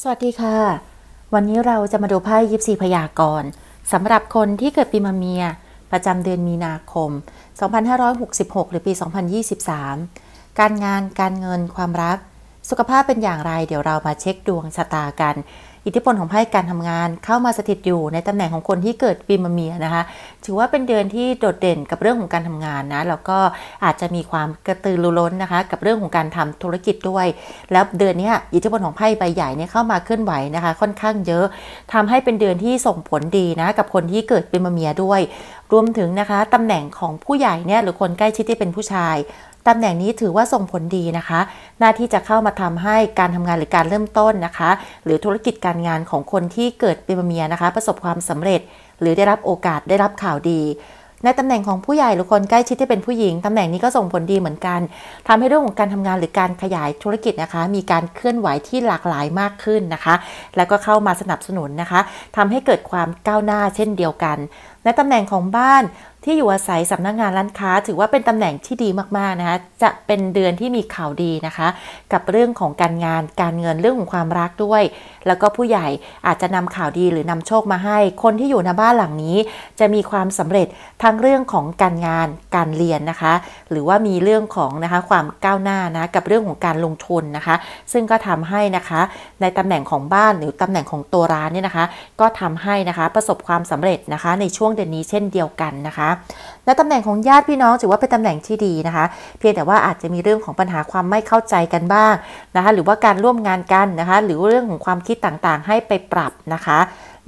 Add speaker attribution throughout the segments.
Speaker 1: สวัสดีค่ะ วันนี้เราจะมาดูไพ่ยิปซีพยากรณ์สำหรับคนที่เกิดปีมะเมียประจำเดือนมีนาคม 2566 หรือปี 2023 การงานการเงินความรัก สุขภาพเป็นอย่างไร เดี๋ยวเรามาเช็คดวงชะตากันอิทธิพลของไพ่การทำงานเข้ามาสถิตอยู่ในตำแหน่งของคนที่เกิดปีมะเมียนะคะ ถือว่าเป็นเดือนที่โดดเด่นกับเรื่องของการทำงานนะแล้วก็อาจจะมีความกระตือรือร้นนะคะกับเรื่องของการทำธุรกิจด้วย แล้วเดือนนี้อิทธิพลของไพ่ใบใหญ่เนี่ยเข้ามาเคลื่อนไหวนะคะค่อนข้างเยอะ ทำให้เป็นเดือนที่ส่งผลดีนะกับคนที่เกิดปีมะเมียด้วย รวมถึงนะคะตำแหน่งของผู้ใหญ่เนี่ยหรือคนใกล้ชิดที่เป็นผู้ชายตำแหน่งนี้ถือว่าส่งผลดีนะคะ หน้าที่จะเข้ามาทำให้การทำงานหรือการเริ่มต้นนะคะ หรือธุรกิจการงานของคนที่เกิดเป็นเมียนะคะ ประสบความสำเร็จ หรือได้รับโอกาสได้รับข่าวดี ในตำแหน่งของผู้ใหญ่หรือคนใกล้ชิดที่เป็นผู้หญิงตำแหน่งนี้ก็ส่งผลดีเหมือนกัน ทำให้เรื่องของการทำงานหรือการขยายธุรกิจนะคะ มีการเคลื่อนไหวที่หลากหลายมากขึ้นนะคะ แล้วก็เข้ามาสนับสนุนนะคะทำให้เกิดความก้าวหน้าเช่นเดียวกัน ในตำแหน่งของบ้านที่อยู่อาศัยสำนักงงานร้านค้า ถือว่าเป็นตำแหน่งที่ดีมากๆนะคะ จะเป็นเดือนที่มีข่าวดีนะคะ กับเรื่องของการงานการเงินเรื่องของความรักด้วย แล้วก็ผู้ใหญ่อาจจะนำข่าวดีหรือนำโชคมาให้ คนที่อยู่ในบ้านหลังนี้จะมีความสำเร็จทั้งเรื่องของการงาน การเรียนนะคะ หรือว่ามีเรื่องของนะคะความก้าวหน้านะกับเรื่องของการลงทุนนะคะ ซึ่งก็ทำให้นะคะในตำแหน่งของบ้านหรือตำแหน่งของตัวร้านเนี่ยนะคะ ก็ทำให้นะคะ ประสบความสำเร็จนะคะ ในช่วงเดือนนี้เช่นเดียวกันนะคะและตำแหน่งของญาติพี่น้องถือว่าเป็นตำแหน่งที่ดีนะคะ เพียงแต่ว่าอาจจะมีเรื่องของปัญหาความไม่เข้าใจกันบ้างนะคะ หรือว่าการร่วมงานกันนะคะ หรือเรื่องของความคิดต่างๆให้ไปปรับนะคะ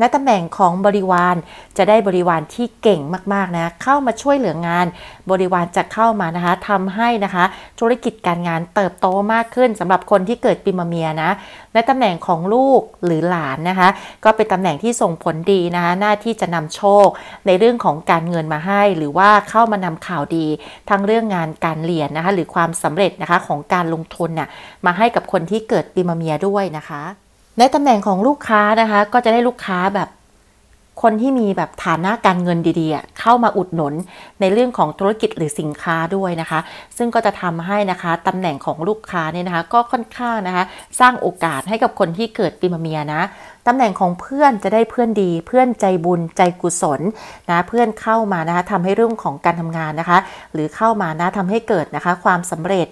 Speaker 1: และตำแหน่งของบริวารจะได้บริวารที่เก่งมากๆนะ เข้ามาช่วยเหลืองาน บริวารจะเข้ามานะคะทำให้นะคะ ธุรกิจการงานเติบโตมากขึ้นสำหรับคนที่เกิดปีมะเมียนะและตำแหน่งของลูกหรือหลานนะคะ ก็เป็นตำแหน่งที่ส่งผลดีนะคะหน้าที่จะนำโชคในเรื่องของการเงินมาให้หรือว่าเข้ามานำข่าวดี ทั้งเรื่องงานการเรียนนะคะ หรือความสำเร็จนะคะของการลงทุนนะ่ะมาให้กับคนที่เกิดปีมะเมียด้วยนะคะในตำแหน่งของลูกค้านะคะก็จะได้ลูกค้าแบบคนที่มีแบบฐานะการเงินดีๆเข้ามาอุดหนุนในเรื่องของธุรกิจหรือสินค้าด้วยนะคะ ซึ่งก็จะทำให้นะคะตำแหน่งของลูกค้าเนี่ยนะคะก็ค่อนข้างนะคะสร้างโอกาสให้กับคนที่เกิดปีมะเมียนะตำแหน่งของเพื่อนจะได้เพื่อนดี เพื่อนใจบุญใจกุศลนะเพื่อนเข้ามานะคะทำให้เรื่องของการทำงานนะคะ หรือเข้ามานะทำให้เกิดนะคะความสำเร็จ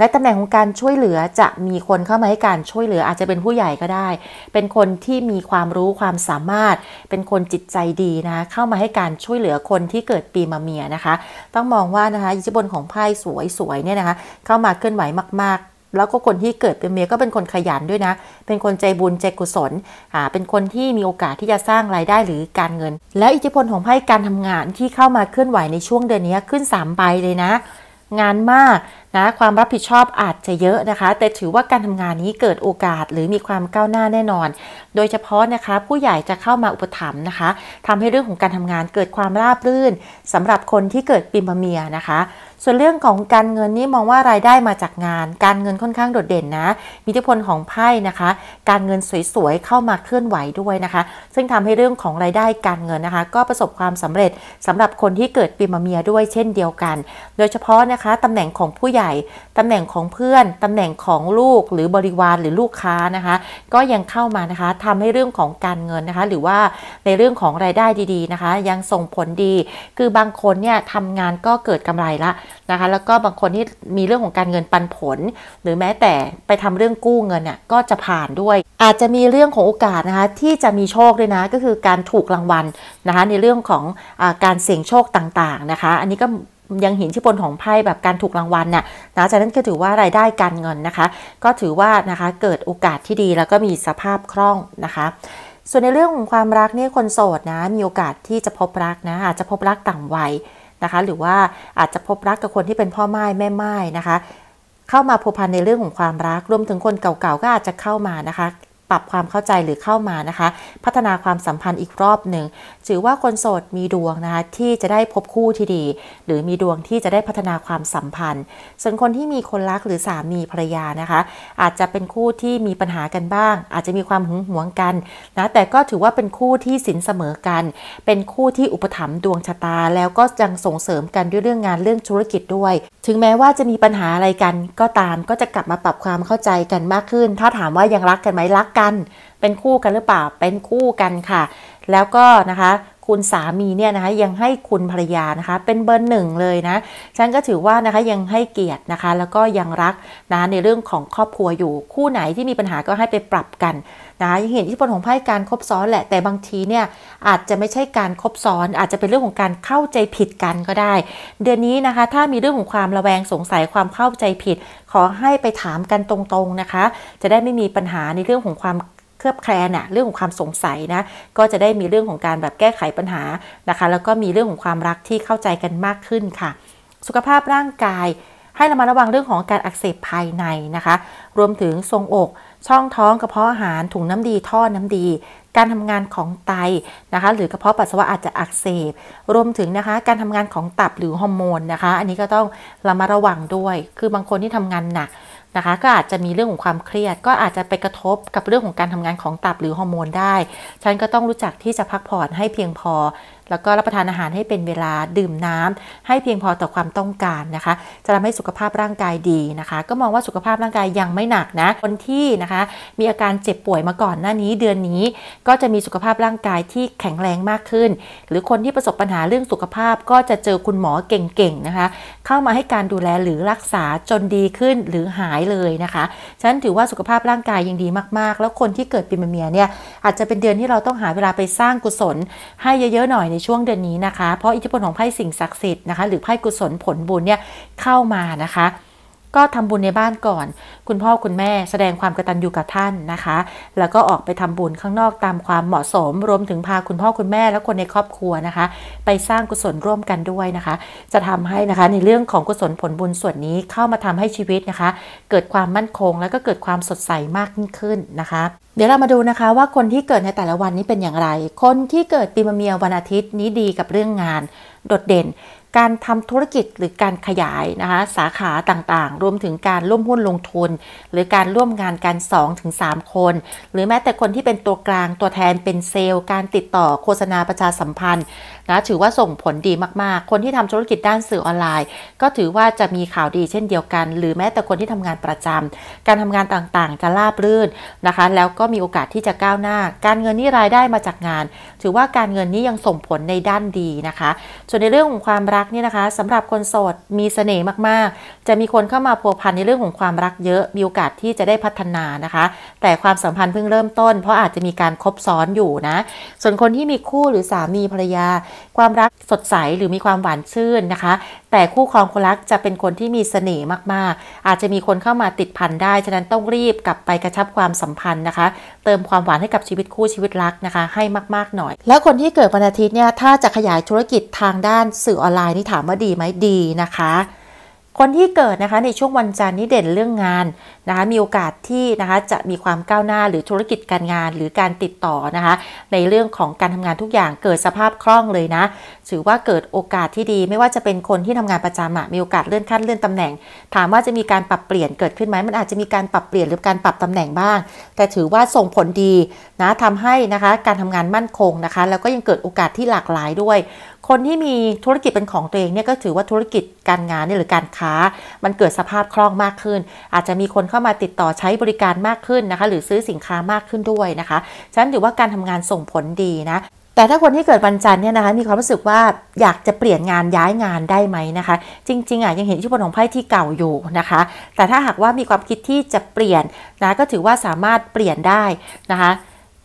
Speaker 1: และตำแหน่งของการช่วยเหลือจะมีคนเข้ามาให้การช่วยเหลืออาจจะเป็นผู้ใหญ่ก็ได้ เป็นคนที่มีความรู้ความสามารถ เป็นคนจิตใจดีนะเข้ามาให้การช่วยเหลือคนที่เกิดปีมะเมียนะคะ ต้องมองว่านะคะ อิทธิพลของไพ่สวยๆเนี่ยนะคะเข้ามาเคลื่อนไหวมากๆ แล้วก็คนที่เกิดเป็นเมียก็เป็นคนขยันด้วยนะ เป็นคนใจบุญใจกุศลอ่าเป็นคนที่มีโอกาสที่จะสร้างรายได้หรือการเงิน แล้วอิทธิพลของไพ่การทำงานที่เข้ามาเคลื่อนไหวในช่วงเดือนนี้ขึ้น3ใบเลยนะ งานมากนะความรับผิดชอบอาจจะเยอะนะคะ แต่ถือว่าการทำงานนี้เกิดโอกาสหรือมีความก้าวหน้าแน่นอน โดยเฉพาะนะคะ ผู้ใหญ่จะเข้ามาอุปถัมภ์นะคะ ทำให้เรื่องของการทำงานเกิดความราบรื่น สำหรับคนที่เกิดปีมะเมียนะคะ ส่วนเรื่องของการเงินนี่มองว่ารายได้มาจากงาน การเงินค่อนข้างโดดเด่นนะมีทธิพลของไพ่นะคะ การเงินสวยๆเข้ามาเคลื่อนไหวด้วยนะคะ ซึ่งทำให้เรื่องของรายได้การเงินนะคะ ก็ประสบความสำเร็จ สำหรับคนที่เกิดปีมะเมียด้วยเช่นเดียวกัน โดยเฉพาะนะคะ ตำแหน่งของผู้ใหญ่ใหญ่ตำแหน่งของเพื่อน ตำแหน่งของลูกหรือบริวาร หรือลูกค้านะคะ ก็ยังเข้ามานะคะทำให้เรื่องของการเงินนะคะ หรือว่าในเรื่องของรายได้ดีๆนะคะยังส่งผลดี คือบางคนเนี่ยทำงานก็เกิดกำไรละนะคะแล้วก็บางคนที่มีเรื่องของการเงินปันผล หรือแม้แต่ไปทำเรื่องกู้เงินเนี่ย ก็จะผ่านด้วย อาจจะมีเรื่องของโอกาสนะคะ ที่จะมีโชคด้วยนะก็คือการถูกรางวัลนะคะในเรื่องของอการเสี่ยงโชคต่างๆนะคะ อันนี้ก็ยังเห็นชิปนของไพ่แบบการถูกรางวัลน่ะนะจากนั้นก็ถือว่ารายได้การเงินนะคะ ก็ถือว่านะคะเกิดโอกาสที่ดีแล้วก็มีสภาพคล่องนะคะ ส่วนในเรื่องของความรักเนี่ยคนโสดนะมีโอกาสที่จะพบรักนะ อาจจะพบรักต่างวัยนะคะ หรือว่าอาจจะพบรักกับคนที่เป็นพ่อไม้แม่ไม้นะคะ เข้ามาพัวพันในเรื่องของความรักรวมถึงคนเก่าๆก็อาจจะเข้ามานะคะปรับความเข้าใจหรือเข้ามานะคะ พัฒนาความสัมพันธ์อีกรอบหนึ่งถือว่าคนโสดมีดวงนะคะที่จะได้พบคู่ที่ดี หรือมีดวงที่จะได้พัฒนาความสัมพันธ์ส่วนคนที่มีคนรักหรือสามีภรรยานะคะ อาจจะเป็นคู่ที่มีปัญหากันบ้าง อาจจะมีความหึงหวงกันนะแต่ก็ถือว่าเป็นคู่ที่สินเสมอกัน เป็นคู่ที่อุปถัมภ์ดวงชะตาแล้วก็ยังส่งเสริมกันด้วยเรื่องงานเรื่องธุรกิจด้วยถึงแม้ว่าจะมีปัญหาอะไรกันก็ตามก็จะกลับมาปรับความเข้าใจกันมากขึ้น ถ้าถามว่ายังรักกันไหมรักกัน เป็นคู่กันหรือเปล่าเป็นคู่กันค่ะ แล้วก็นะคะคุณสามีเนี่ยนะคะยังให้คุณภรรยานะคะ เป็นเบอร์หนึ่งเลยนะฉันก็ถือว่านะคะยังให้เกียรตินะคะแล้วก็ยังรักนะในเรื่องของครอบครัวอยู่คู่ไหนที่มีปัญหาก็ให้ไปปรับกันนะยังเห็นที่ผลของไพ่การครบซ้อนแหละแต่บางทีเนี่ยอาจจะไม่ใช่การครบซ้อนอาจจะเป็นเรื่องของการเข้าใจผิดกันก็ได้ เดือนนี้นะคะถ้ามีเรื่องของความระแวงสงสัยความเข้าใจผิด ขอให้ไปถามกันตรงๆนะคะ จะได้ไม่มีปัญหาในเรื่องของความเคลือบแคลนอะเรื่องของความสงสัยนะก็จะได้มีเรื่องของการแบบแก้ไขปัญหานะคะ แล้วก็มีเรื่องของความรักที่เข้าใจกันมากขึ้นค่ะ สุขภาพร่างกาย ให้ระมัดระวังเรื่องของการอักเสบภายในนะคะ รวมถึงทรงอกช่องท้องกระเพาะอาหารถุงน้ำดีท่อน้ำดี การทำงานของไตนะคะ หรือกระเพาะปัสสาวะอาจจะอักเสบ รวมถึงนะคะการทำงานของตับหรือฮอร์โมนนะคะ อันนี้ก็ต้องระมัดระวังด้วย คือบางคนที่ทำงานหนักนะคะก็อาจจะมีเรื่องของความเครียดก็อาจจะไปกระทบกับเรื่องของการทำงานของตับหรือฮอร์โมนได้ ฉันก็ต้องรู้จักที่จะพักผ่อนให้เพียงพอแล้วก็รับประทานอาหารให้เป็นเวลาดื่มน้ำ ให้เพียงพอต่อความต้องการนะคะ จะทำให้สุขภาพร่างกายดีนะคะ ก็มองว่าสุขภาพร่างกายยังไม่หนักนะ คนที่นะคะ มีอาการเจ็บป่วยมาก่อนหน้านี้ เดือนนี้ก็จะมีสุขภาพร่างกายที่แข็งแรงมากขึ้น หรือคนที่ประสบปัญหาเรื่องสุขภาพก็จะเจอคุณหมอเก่งๆนะคะ เข้ามาให้การดูแลหรือรักษาจนดีขึ้นหรือหายเลยนะคะฉันถือว่าสุขภาพร่างกายยังดีมากๆ แล้วคนที่เกิดปีมะเมียเนี่ยอาจจะเป็นเดือนที่เราต้องหาเวลาไปสร้างกุศล ให้เยอะๆหน่อยในช่วงเดือนนี้นะคะ เพราะอิทธิพลของไพ่สิ่งศักดิ์สิทธิ์นะคะ หรือไพ่กุศลผลบุญเนี่ยเข้ามานะคะก็ทำบุญในบ้านก่อน คุณพ่อคุณแม่แสดงความกตัญญูกับท่านนะคะ แล้วก็ออกไปทำบุญข้างนอกตามความเหมาะสม รวมถึงพาคุณพ่อคุณแม่และคนในครอบครัวนะคะ ไปสร้างกุศลร่วมกันด้วยนะคะ จะทำให้นะคะในเรื่องของกุศลผลบุญส่วนนี้เข้ามาทำให้ชีวิตนะคะ เกิดความมั่นคงและก็เกิดความสดใสมากยิ่งขึ้นนะคะ เดี๋ยวเรามาดูนะคะว่าคนที่เกิดในแต่ละวันนี้เป็นอย่างไร คนที่เกิดปีมะเมียวันอาทิตย์นี้ดีกับเรื่องงานโดดเด่นการทำธุรกิจหรือการขยายนะคะสาขาต่างๆ รวมถึงการร่วมหุ้นลงทุนหรือการร่วมงานกัน2ถึงคน หรือแม้แต่คนที่เป็นตัวกลางตัวแทนเป็นเซลล์ การติดต่อโฆษณาประชาสัมพันธ์นะถือว่าส่งผลดีมากๆ คนที่ทำธุรกิจด้านสื่อออนไลน์ ก็ถือว่าจะมีข่าวดีเช่นเดียวกันหรือแม้แต่คนที่ทำงานประจำการทำงานต่างๆจะราบรื่นนะคะแล้วก็มีโอกาสที่จะก้าวหน้า การเงินนี่รายได้มาจากงาน ถือว่าการเงินนี้ยังส่งผลในด้านดีนะคะส่วนในเรื่องของความรักักเนี่ยนะคะสำหรับคนโสดมีเสน่ห์มาก ๆ จะมีคนเข้ามาพัวพันในเรื่องของความรักเยอะ มีโอกาสที่จะได้พัฒนานะคะ แต่ความสัมพันธ์เพิ่งเริ่มต้น เพราะอาจจะมีการคบซ้อนอยู่นะ ส่วนคนที่มีคู่หรือสามีภรรยาความรักสดใสหรือมีความหวานชื่นนะคะ แต่คู่ครองคนรักจะเป็นคนที่มีเสน่ห์มากๆ อาจจะมีคนเข้ามาติดพันได้ ฉะนั้นต้องรีบกลับไปกระชับความสัมพันธ์นะคะ เติมความหวานให้กับชีวิตคู่ชีวิตรักนะคะ ให้มากๆหน่อย แล้วคนที่เกิดวันอาทิตย์เนี่ยถ้าจะขยายธุรกิจทางด้านสื่อออนไลน์นี่ถามว่าดีไหมดีนะคะคนที่เกิดนะคะในช่วงวันจันทร์นี้เด่นเรื่องงานนะคะมีโอกาสที่นะคะจะมีความก้าวหน้าหรือธุรกิจการงานหรือการติดต่อนะคะในเรื่องของการทำงานทุกอย่างเกิดสภาพคล่องเลยนะ ถือว่าเกิดโอกาสที่ดีไม่ว่าจะเป็นคนที่ทำงานประจำมีโอกาสเลื่อนขั้นเลื่อนตำแหน่ง ถามว่าจะมีการปรับเปลี่ยนเกิดขึ้นไหมมันอาจจะมีการปรับเปลี่ยนหรือการปรับตำแหน่งบ้าง แต่ถือว่าส่งผลดีนะทำให้นะคะการทำงานมั่นคงนะคะแล้วก็ยังเกิดโอกาสที่หลากหลายด้วยคนที่มีธุรกิจเป็นของตัวเองเนี่ย ก็ถือว่าธุรกิจการงานเนี่ยหรือการค้ามันเกิดสภาพคล่องมากขึ้น อาจจะมีคนเข้ามาติดต่อใช้บริการมากขึ้นนะคะ หรือซื้อสินค้ามากขึ้นด้วยนะคะฉะนั้นถือว่าการทำงานส่งผลดีนะ แต่ถ้าคนที่เกิดวันจันทร์เนี่ยนะคะ มีความรู้สึกว่าอยากจะเปลี่ยนงานย้ายงานได้ไหมนะคะ จริงๆอ่ะยังเห็นชิดผิพลของไพ่ที่เก่าอยู่นะคะ แต่ถ้าหากว่ามีความคิดที่จะเปลี่ยนนะก็ถือว่าสามารถเปลี่ยนได้นะคะ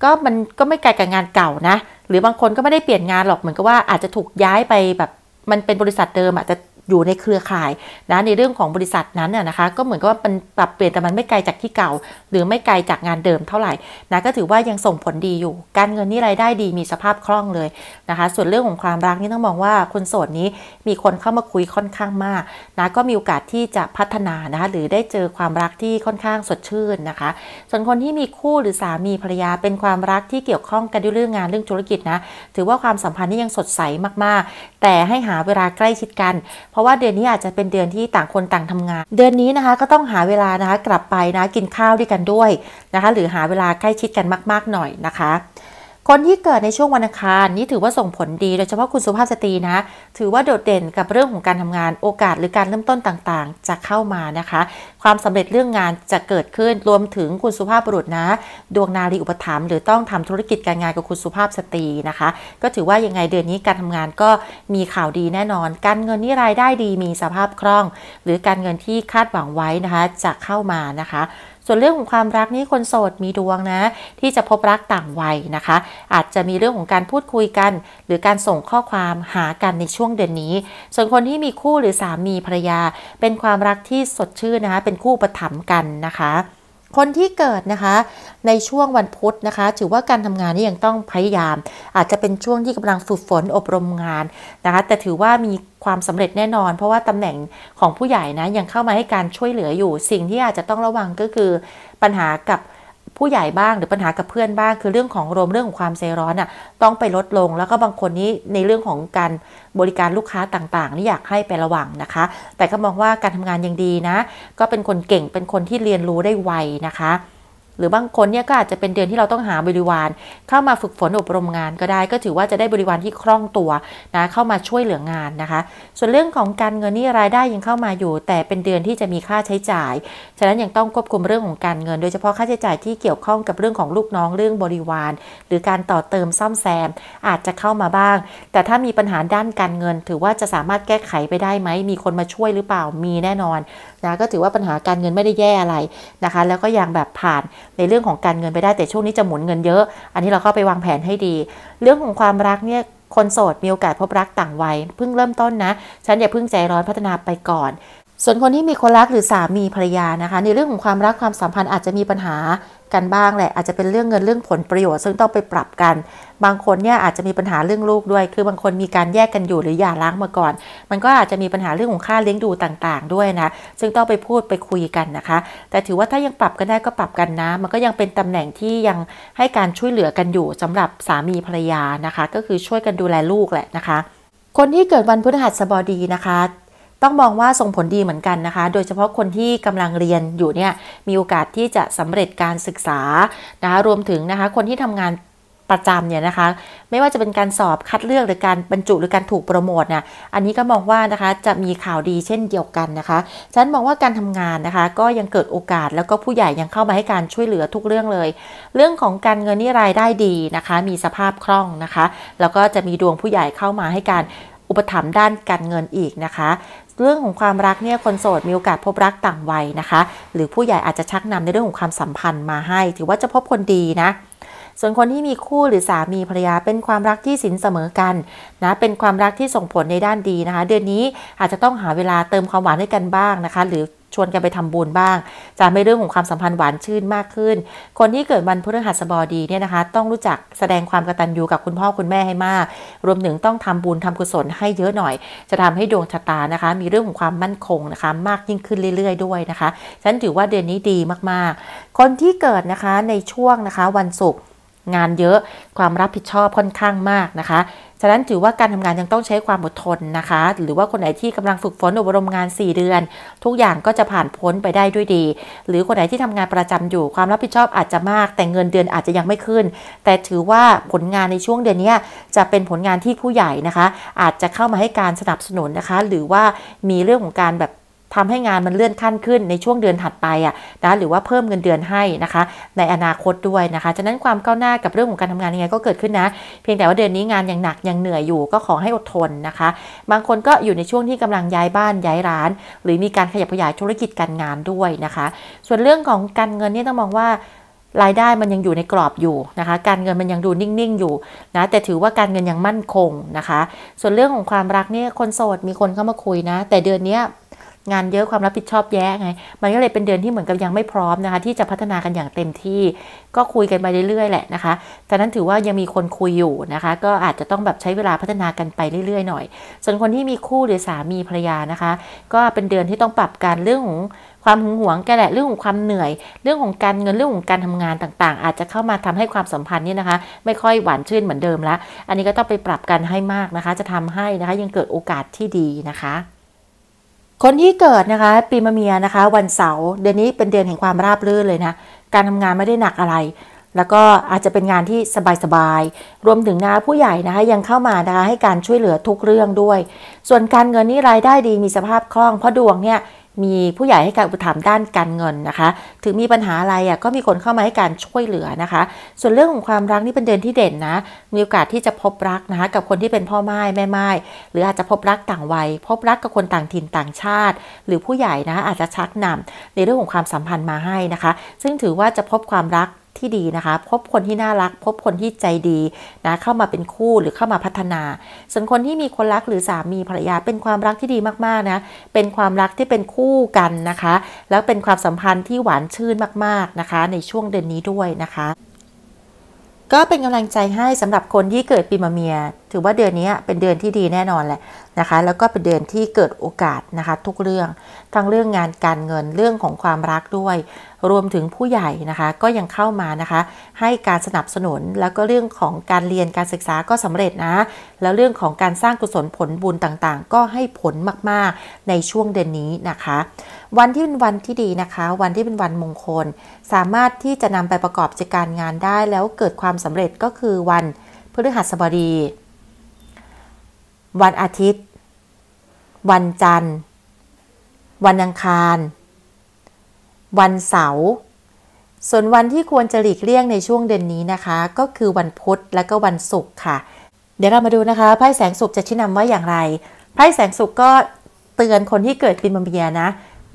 Speaker 1: ก็มันก็ไม่ไกลกับงานเก่านะ หรือบางคนก็ไม่ได้เปลี่ยนงานหรอก เหมือนกับว่าอาจจะถูกย้ายไปแบบ มันเป็นบริษัทเดิมอาจจะอยู่ในเครือข่ายนะในเรื่องของบริษัทนั้นน่ะคะก็เหมือนกับว่ามันปรับเปลี่ยนแต่มันไม่ไกลจากที่เก่า หรือไม่ไกลจากงานเดิมเท่าไหร่นะก็ถือว่ายังส่งผลดีอยู่ การเงินนี่รายได้ดีมีสภาพคล่องเลยนะคะส่วนเรื่องของความรักนี่ต้องมองว่าคนโสดนี้มีคนเข้ามาคุยค่อนข้างมากนะก็มีโอกาสที่จะพัฒนานะคะหรือได้เจอความรักที่ค่อนข้างสดชื่นนะคะส่วนคนที่มีคู่หรือสามีภรรยาเป็นความรักที่เกี่ยวข้องกันด้วยเรื่องงานเรื่องธุรกิจนะถือว่าความสัมพันธ์นี่ยังสดใสมากๆ แต่ให้หาเวลาใกล้ชิดกันเพราะว่าเดือนนี้อาจจะเป็นเดือนที่ต่างคนต่างทำงาน เดือนนี้นะคะก็ต้องหาเวลานะคะกลับไปนะกินข้าวด้วยกันด้วยนะคะหรือหาเวลาใกล้ชิดกันมากๆหน่อยนะคะคนที่เกิดในช่วงวันอังคารนี่ถือว่าส่งผลดีโดยเฉพาะคุณสุภาพสตรีนะ ถือว่าโดดเด่นกับเรื่องของการทำงานโอกาส หรือการเริ่มต้นต่างๆ จะเข้ามานะคะ ความสำเร็จเรื่องงานจะเกิดขึ้น รวมถึงคุณสุภาพบุรุษนะ ดวงนารีอุปถัมภ์หรือต้องทำธุรกิจการงานกับคุณสุภาพสตรีนะคะ ก็ถือว่ายังไงเดือนนี้การทำงานก็มีข่าวดีแน่นอน การเงินนี่รายได้ดี มีสภาพคล่อง หรือการเงินที่คาดหวังไว้นะคะจะเข้ามานะคะส่วนเรื่องของความรักนี่คนโสดมีดวงนะ ที่จะพบรักต่างวัยนะคะ อาจจะมีเรื่องของการพูดคุยกัน หรือการส่งข้อความหากันในช่วงเดือนนี้ ส่วนคนที่มีคู่หรือสามีภรรยา เป็นความรักที่สดชื่นนะคะเป็นคู่ประถมกันนะคะ คนที่เกิดนะคะ ในช่วงวันพุธนะคะ ถือว่าการทำงานนี่ยังต้องพยายาม อาจจะเป็นช่วงที่กำลังฝึกฝนอบรมงานนะคะ แต่ถือว่ามีความสำเร็จแน่นอนเพราะว่าตำแหน่งของผู้ใหญ่นะยังเข้ามาให้การช่วยเหลืออยู่ สิ่งที่อาจจะต้องระวังก็คือ ปัญหากับผู้ใหญ่บ้างหรือปัญหากับเพื่อนบ้าง คือเรื่องของรมเรื่องของความใจร้อนอ่ะ ต้องไปลดลงแล้วก็บางคนนี้ในเรื่องของการบริการลูกค้าต่างๆนี่อยากให้ไประวังนะคะ แต่ก็มองว่าการทำงานยังดีนะ ก็เป็นคนเก่งเป็นคนที่เรียนรู้ได้ไวนะคะหรือบางคนเนี่ยก็อาจจะเป็นเดือนที่เราต้องหาบริวาร เข้ามาฝึกฝนอบรมงานก็ได้ ก็ถือว่าจะได้บริวารที่คล่องตัวนะเข้ามาช่วยเหลืองานนะคะ ส่วนเรื่องของการเงินนี่รายได้ยังเข้ามาอยู่แต่เป็นเดือนที่จะมีค่าใช้จ่าย ฉะนั้นยังต้องควบคุมเรื่องของการเงินโดยเฉพาะค่าใช้จ่ายที่เกี่ยวข้องกับเรื่องของลูกน้องเรื่องบริวาร หรือการต่อเติมซ่อมแซม อาจจะเข้ามาบ้าง แต่ถ้ามีปัญหาด้านการเงิน ถือว่าจะสามารถแก้ไขไปได้ไหมมีคนมาช่วยหรือเปล่ามีแน่นอนนะก็ถือว่าปัญหาการเงินไม่ได้แย่อะไรนะคะ แล้วก็ยังแบบผ่านในเรื่องของการเงินไปได้แต่ช่วงนี้จะหมุนเงินเยอะ อันนี้เราก็ไปวางแผนให้ดี เรื่องของความรักเนี่ยคนโสดมีโอกาสพบรักต่างวัยเพิ่งเริ่มต้นนะฉันอย่าเพิ่งใจร้อนพัฒนาไปก่อน ส่วนคนที่มีคนรักหรือสามีภรรยานะคะ ในเรื่องของความรักความสัมพันธ์อาจจะมีปัญหาันบ้างแหละ อาจจะเป็นเรื่องเงินเรื่องผลประโยชน์ซึ่งต้องไปปรับกัน บางคนเนี่ย อาจจะมีปัญหาเรื่องลูกด้วย คือบางคนมีการแยกกันอยู่หรือหย่าร้างมาก่อน มันก็อาจจะมีปัญหาเรื่องของค่าเลี้ยงดูต่าง ๆ ด้วยนะซึ่งต้องไปพูดไปคุยกันนะคะ แต่ถือว่าถ้ายังปรับกันได้ก็ปรับกันนะ มันก็ยังเป็นตำแหน่งที่ยังให้การช่วยเหลือกันอยู่ สำหรับสามีภรรยานะคะ ก็คือช่วยกันดูแลลูกแหละนะคะ คนที่เกิดวันพฤหัสบดีนะคะต้องมองว่าส่งผลดีเหมือนกันนะคะ โดยเฉพาะคนที่กำลังเรียนอยู่เนี่ยมีโอกาสที่จะสำเร็จการศึกษานะคะรวมถึงนะคะคนที่ทำงานประจำเนี่ยนะคะไม่ว่าจะเป็นการสอบคัดเลือกหรือการบรรจุหรือการถูกโปรโมทนะอันนี้ก็มองว่านะคะจะมีข่าวดีเช่นเดียวกันนะคะฉันมองว่าการทำงานนะคะ ก็ยังเกิดโอกาสแล้วก็ผู้ใหญ่ยังเข้ามาให้การช่วยเหลือทุกเรื่องเลย เรื่องของการเงินนี่รายได้ดีนะคะ มีสภาพคล่องนะคะ แล้วก็จะมีดวงผู้ใหญ่เข้ามาให้การอุปถัมภ์ด้านการเงินอีกนะคะเรื่องของความรักเนี่ย คนโสดมีโอกาสพบรักต่างวัยนะคะ หรือผู้ใหญ่อาจจะชักนำในเรื่องของความสัมพันธ์มาให้ ถือว่าจะพบคนดีนะ ส่วนคนที่มีคู่หรือสามีภรรยา เป็นความรักที่สินเสมอกัน นะ เป็นความรักที่ส่งผลในด้านดีนะคะ เดือนนี้อาจจะต้องหาเวลาเติมความหวานให้กันบ้างนะคะหรือชวนกันไปทำบุญบ้าง จะไม่เรื่องของความสัมพันธ์หวานชื่นมากขึ้น คนที่เกิดวันพฤหัสบดีเนี่ยนะคะ ต้องรู้จักแสดงความกตัญญูกับคุณพ่อ คุณแม่ให้มาก รวมถึงต้องทำบุญทำกุศลให้เยอะหน่อย จะทำให้ดวงชะตานะคะ มีเรื่องของความมั่นคงนะคะ มากยิ่งขึ้นเรื่อยๆด้วยนะคะฉันถือว่าเดือนนี้ดีมากๆ คนที่เกิดนะคะในช่วงนะคะวันศุกร์งานเยอะความรับผิดชอบค่อนข้างมากนะคะะนั้นถือว่าการทำงานยังต้องใช้ความอดทนนะคะ หรือว่าคนไหนที่กำลังฝึกฝนอบรมงาน 4 เดือน ทุกอย่างก็จะผ่านพ้นไปได้ด้วยดี หรือคนไหนที่ทำงานประจำอยู่ความรับผิดชอบอาจจะมากแต่เงินเดือนอาจจะยังไม่ขึ้น แต่ถือว่าผลงานในช่วงเดือนนี้จะเป็นผลงานที่ผู้ใหญ่นะคะ อาจจะเข้ามาให้การสนับสนุนนะคะ หรือว่ามีเรื่องของการแบบทำให้งานมันเลื่อนขั้นขึ้นในช่วงเดือนถัดไปอ่ะนะหรือว่าเพิ่มเงินเดือนให้นะคะในอนาคตด้วยนะคะ ฉะนั้นความก้าวหน้ากับเรื่องของการทำงานยังไงก็เกิดขึ้นนะ เพียงแต่ว่าเดือนนี้งานยังหนัก ยังเหนื่อยอยู่ ก็ขอให้อดทนนะคะ บางคนก็อยู่ในช่วงที่กำลังย้ายบ้านย้ายร้าน หรือมีการขยับขยายธุรกิจการงานด้วยนะคะ ส่วนเรื่องของการเงินนี่ต้องมองว่ารายได้มันยังอยู่ในกรอบอยู่นะคะ การเงินมันยังดูนิ่ง ๆ อยู่นะ แต่ถือว่าการเงินยังมั่นคงนะคะ ส่วนเรื่องของความรักเนี่ยคนโสดมีคนเข้ามาคุยนะ แต่เดือนนี้งานเยอะความรับผิดชอบแย่ไง มันก็เลยเป็นเดือนที่เหมือนกับยังไม่พร้อมนะคะ ที่จะพัฒนากันอย่างเต็มที่ ก็คุยกันไปเรื่อยๆ แหละนะคะ แต่นั้นถือว่ายังมีคนคุยอยู่นะคะ ก็อาจจะต้องแบบใช้เวลาพัฒนากันไปเรื่อยๆหน่อย ส่วนคนที่มีคู่หรือสามีภรรยานะคะ ก็เป็นเดือนที่ต้องปรับการเรื่องของความหึงหวงกแหละเรื่องของความเหนื่อย เรื่องของการเงินเรื่องของการทำงานต่างๆ อาจจะเข้ามาทำให้ความสัมพันธ์นี่นะคะ ไม่ค่อยหวานชื่นเหมือนเดิมละอันนี้ก็ต้องไปปรับกันให้มากนะคะ จะทำให้นะคะยังเกิดโอกาสที่ดีนะคะคนที่เกิดนะคะปีมะเมียนะคะ วันเสาร์เดือนนี้เป็นเดือนแห่งความราบรื่นเลยนะ การทำงานไม่ได้หนักอะไร แล้วก็อาจจะเป็นงานที่สบายๆ รวมถึงนะผู้ใหญ่นะคะยังเข้ามานะคะให้การช่วยเหลือทุกเรื่องด้วย ส่วนการเงินนี่รายได้ดีมีสภาพคล่องเพราะดวงเนี่ยมีผู้ใหญ่ให้การอุปถัมภ์ด้านการเงินนะคะ ถึงมีปัญหาอะไรอ่ะก็มีคนเข้ามาให้การช่วยเหลือนะคะ ส่วนเรื่องของความรักนี่เป็นเดือนที่เด่นนะมีโอกาสที่จะพบรักนะคะกับคนที่เป็นพ่อไม้แม่ไม้หรืออาจจะพบรักต่างวัย พบรักกับคนต่างถิ่นต่างชาติ หรือผู้ใหญ่นะอาจจะชักนำ ในเรื่องของความสัมพันธ์มาให้นะคะ ซึ่งถือว่าจะพบความรักที่ดีนะคะพบคนที่น่ารัก พบคนที่ใจดีนะเข้ามาเป็นคู่หรือเข้ามาพัฒนาส่วนคนที่มีคนรักหรือสามีภรรยาเป็นความรักที่ดีมากๆนะเป็นความรักที่เป็นคู่กันนะคะแล้วเป็นความสัมพันธ์ที่หวานชื่นมากๆนะคะในช่วงเดือนนี้ด้วยนะคะ ก็เป็นกำลังใจให้สำหรับคนที่เกิดปีมะเมียถือว่าเดือนนี้เป็นเดือนที่ดีแน่นอนแหละนะคะ แล้วก็เป็นเดือนที่เกิดโอกาสนะคะทุกเรื่อง ทั้งเรื่องงานการเงินเรื่องของความรักด้วย รวมถึงผู้ใหญ่นะคะ ก็ยังเข้ามานะคะ ให้การสนับสนุน แล้วก็เรื่องของการเรียนการศึกษาก็สำเร็จนะ แล้วเรื่องของการสร้างกุศลผลบุญต่างๆ ก็ให้ผลมากๆในช่วงเดือนนี้นะคะ วันที่เป็นวันที่ดีนะคะ วันที่เป็นวันมงคล สามารถที่จะนำไปประกอบกิจการงานได้ แล้วเกิดความสำเร็จก็คือวันพฤหัสบดีวันอาทิตย์ วันจันทร์ วันอังคาร วันเสาร์ ส่วนวันที่ควรจะหลีกเลี่ยงในช่วงเดือนนี้นะคะ ก็คือวันพุธและก็วันศุกร์ค่ะ เดี๋ยวเรามาดูนะคะไพ่แสงสุ์จะชี้นำว่าอย่างไร ไพ่แสงสุ์ก็เตือนคนที่เกิดปีมะเมียนะ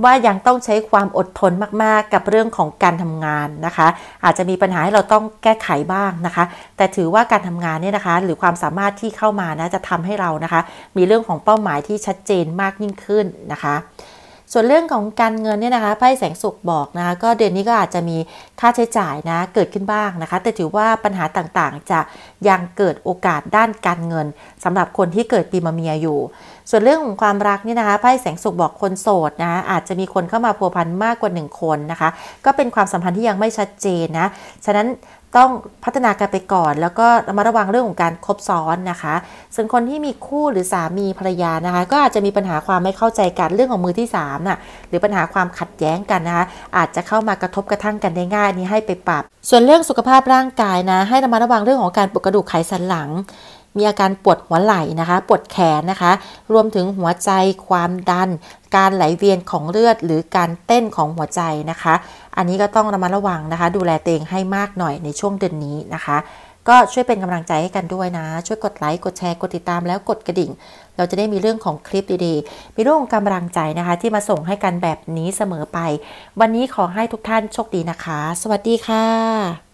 Speaker 1: ว่ายังต้องใช้ความอดทนมากๆกับเรื่องของการทำงานนะคะ อาจจะมีปัญหาให้เราต้องแก้ไขบ้างนะคะ แต่ถือว่าการทำงานเนี่ยนะคะ หรือความสามารถที่เข้ามานะจะทำให้เรานะคะ มีเรื่องของเป้าหมายที่ชัดเจนมากยิ่งขึ้นนะคะส่วนเรื่องของการเงินเนี่ยนะคะไพ่แสงสุขบอกนะคะก็เดือนนี้ก็อาจจะมีค่าใช้จ่ายนะเกิดขึ้นบ้างนะคะ แต่ถือว่าปัญหาต่างๆ จะยังเกิดโอกาสด้านการเงิน สำหรับคนที่เกิดปีมะเมียอยู่ ส่วนเรื่องของความรักนี่นะคะไพ่แสงสุขบอกคนโสดนะอาจจะมีคนเข้ามาพัวพันมากกว่า 1 คนนะคะ ก็เป็นความสัมพันธ์ที่ยังไม่ชัดเจนนะฉะนั้นต้องพัฒนากันไปก่อน แล้วก็ระมัดระวังเรื่องของการคบซ้อนนะคะส่วนคนที่มีคู่หรือสามีภรรยานะคะ ก็อาจจะมีปัญหาความไม่เข้าใจกันเรื่องของมือที่3น่ะหรือปัญหาความขัดแย้งกันนะคะ อาจจะเข้ามากระทบกระทั่งกันได้ง่ายนี้ให้ไปปรับ ส่วนเรื่องสุขภาพร่างกายนะให้ระมัดระวังเรื่องของการปวดกระดูกไขสันหลัง มีอาการปวดหัวไหล่นะคะ ปวดแขนนะคะ รวมถึงหัวใจความดันการไหลเวียนของเลือด หรือการเต้นของหัวใจนะคะ อันนี้ก็ต้องระมัดระวังนะคะดูแลตัวเองให้มากหน่อยในช่วงเดือนนี้นะคะ ก็ช่วยเป็นกำลังใจให้กันด้วยนะ ช่วยกดไลค์กดแชร์กดติดตามแล้วกดกระดิ่ง เราจะได้มีเรื่องของคลิปดีๆมีเรื่องของกำลังใจนะคะที่มาส่งให้กันแบบนี้เสมอไป วันนี้ขอให้ทุกท่านโชคดีนะคะ สวัสดีค่ะ